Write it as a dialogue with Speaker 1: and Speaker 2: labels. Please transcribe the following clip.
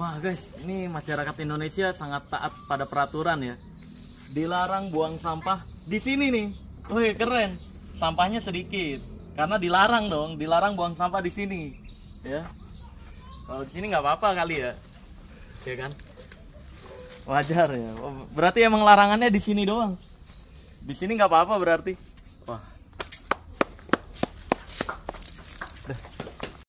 Speaker 1: Wah guys, ini masyarakat Indonesia sangat taat pada peraturan ya. Dilarang buang sampah di sini nih. Oke keren, sampahnya sedikit. Karena dilarang dong, dilarang buang sampah di sini. Ya, kalau di sini nggak apa-apa kali ya, ya kan? Wajar ya. Oh, berarti emang larangannya di sini doang. Di sini nggak apa-apa berarti. Wah.